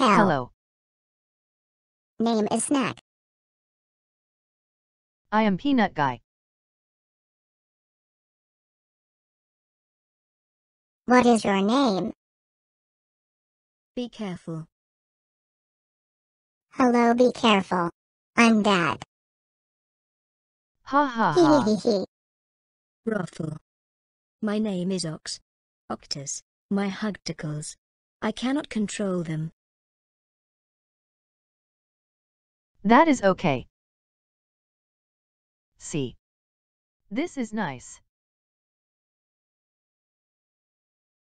Hello. Name is Snack. I am Peanut Guy. What is your name? Be careful. Hello, be careful. I'm Dad. Ha ha ha. Ruffle. My name is Ox. Octus. My hugticles. I cannot control them. That is okay. See. This is nice.